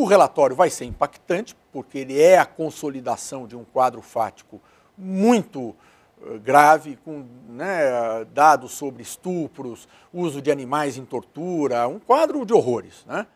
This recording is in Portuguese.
O relatório vai ser impactante, porque ele é a consolidação de um quadro fático muito eh, grave, com né, dados sobre estupros, uso de animais em tortura, um quadro de horrores. Né?